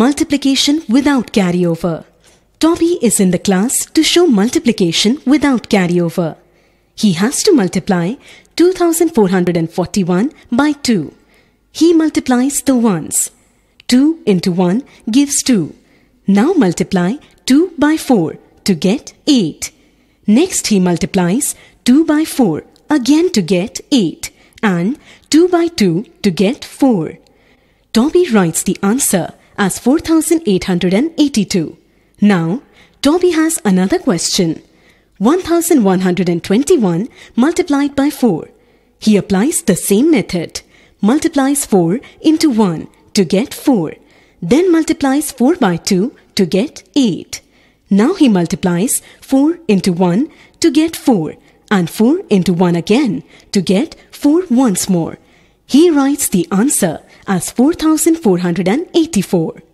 multiplication without carryover. Toby is in the class to show multiplication without carryover. He has to multiply 2441 by 2. He multiplies the ones. 2 into 1 gives 2. Now multiply 2 by 4 to get 8. Next he multiplies 2 by 4 again to get 8 and 2 by 2 to get 4. Toby writes the answer as 4,882. Now, Toby has another question. 1121 multiplied by 4. He applies the same method. Multiplies 4 into 1 to get 4. Then multiplies 4 by 2 to get 8. Now he multiplies 4 into 1 to get 4 and 4 into 1 again to get 4 once more. He writes the answer as 4484.